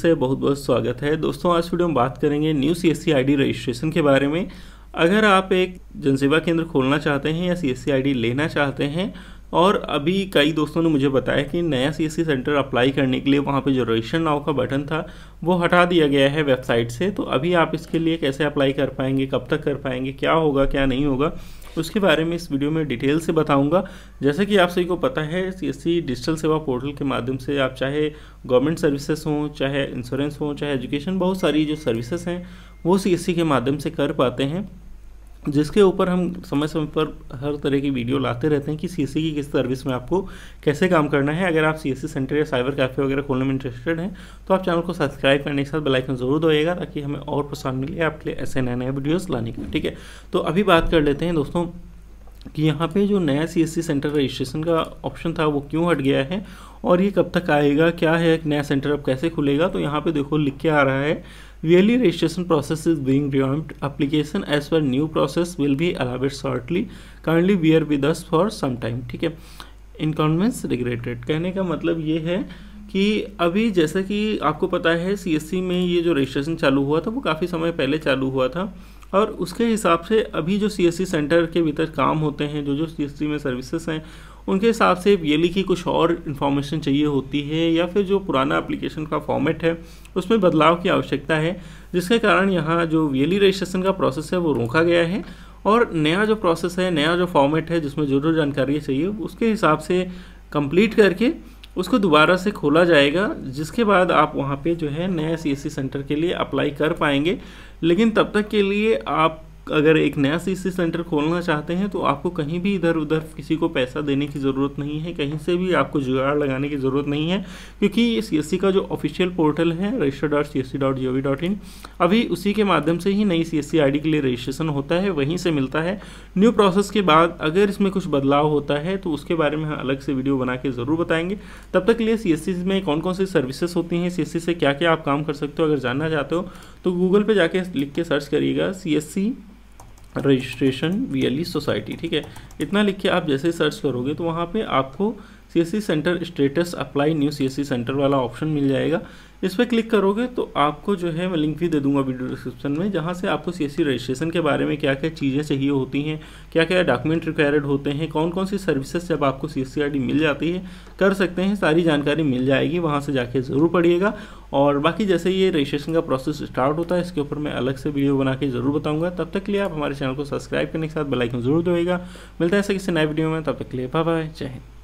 से बहुत बहुत स्वागत है दोस्तों आज वीडियो में बात करेंगे न्यू सी एस रजिस्ट्रेशन के बारे में अगर आप एक जनसेवा केंद्र खोलना चाहते हैं या सी एस लेना चाहते हैं और अभी कई दोस्तों ने मुझे बताया कि नया सी सेंटर अप्लाई करने के लिए वहाँ पे जो रजिस्ट्रेशन नाव का बटन था वो हटा दिया गया है वेबसाइट से तो अभी आप इसके लिए कैसे अप्लाई कर पाएंगे कब तक कर पाएंगे क्या होगा क्या नहीं होगा उसके बारे में इस वीडियो में डिटेल से बताऊंगा जैसे कि आप सभी को पता है सी डिजिटल सेवा पोर्टल के माध्यम से आप चाहे गवर्नमेंट सर्विसेज हों चाहे इंश्योरेंस हों चाहे एजुकेशन बहुत सारी जो सर्विसेज हैं वो सी के माध्यम से कर पाते हैं जिसके ऊपर हम समय समय पर हर तरह की वीडियो लाते रहते हैं कि सी e की किस सर्विस में आपको कैसे काम करना है अगर आप सी सेंटर e या साइबर कैफ़े वगैरह खोलने में इंटरेस्टेड हैं तो आप चैनल को सब्सक्राइब करने के साथ बेलाइकन जरूर दोएगा ताकि हमें और पसंद मिले आपके लिए ऐसे नए नए वीडियोज़ लाने का ठीक है तो अभी बात कर लेते हैं दोस्तों कि यहाँ पे जो नया C S C centre registration का ऑप्शन था वो क्यों हट गया है और ये कब तक आएगा क्या है नया सेंटर अब कैसे खुलेगा तो यहाँ पे देखो लिख के आ रहा है really registration process is being revamped application as per new process will be allowed shortly kindly we are be दस फॉर सम टाइम ठीक है इनकॉन्वेंस रिग्रेटेड कहने का मतलब ये है कि अभी जैसा कि आपको पता है सी एस सी में ये जो रजिस्ट्रेशन चालू हुआ था वो काफ़ी समय पहले चालू हुआ था और उसके हिसाब से अभी जो सी सेंटर के भीतर काम होते हैं जो जो सी में सर्विसेज हैं उनके हिसाब से ये की कुछ और इन्फॉर्मेशन चाहिए होती है या फिर जो पुराना एप्लीकेशन का फॉर्मेट है उसमें बदलाव की आवश्यकता है जिसके कारण यहाँ जो वीएली रजिस्ट्रेशन e का प्रोसेस है वो रोका गया है और नया जो प्रोसेस है नया जो फॉर्मेट है जिसमें जो जो जानकारी चाहिए उसके हिसाब से कंप्लीट करके उसको दोबारा से खोला जाएगा जिसके बाद आप वहाँ पे जो है नया सीएससी सेंटर के लिए अप्लाई कर पाएंगे लेकिन तब तक के लिए आप अगर एक नया सी सी सेंटर खोलना चाहते हैं तो आपको कहीं भी इधर उधर किसी को पैसा देने की ज़रूरत नहीं है कहीं से भी आपको जुगाड़ लगाने की ज़रूरत नहीं है क्योंकि ये सी का जो ऑफिशियल पोर्टल है register dot C S C dot G O V dot in अभी उसी के माध्यम से ही नई सी एस सी आई डी के लिए रजिस्ट्रेशन होता है वहीं से मिलता है न्यू प्रोसेस के बाद अगर इसमें कुछ बदलाव होता है तो उसके बारे में हम अलग से वीडियो बना के ज़रूर बताएंगे तब तक के लिए सी एस सी में कौन कौन सी सर्विसेज होती हैं सी एस सी से क्या क्या आप काम कर सकते हो अगर जानना चाहते हो तो गूगल पर जाके लिख के सर्च करिएगा C S C registration V society ठीक है इतना लिख के आप जैसे सर्च करोगे तो वहाँ पे आपको C centre status apply new C centre वाला ऑप्शन मिल जाएगा इस पर क्लिक करोगे तो आपको जो है मैं लिंक भी दे दूंगा वीडियो डिस्क्रिप्शन में जहाँ से आपको सी रजिस्ट्रेशन के बारे में क्या क्या चीज़ें चाहिए होती हैं क्या क्या डॉक्यूमेंट रिक्वायर्ड होते हैं कौन कौन सी सर्विसेज जब आपको सी एस मिल जाती है कर सकते हैं सारी जानकारी मिल जाएगी वहाँ से जाके ज़रूर पढ़िएगा और बाकी जैसे ये रजिस्ट्रेशन का प्रोसेस स्टार्ट होता है इसके ऊपर मैं अलग से वीडियो बना के ज़रूर बताऊँगा तब तक के लिए आप हमारे चैनल को सब्सक्राइब करने के साथ बेलाइकन जरूर दोएगा मिलता है ऐसे किसी नए वीडियो में तब तक के लिए बाय बाय जय हिंद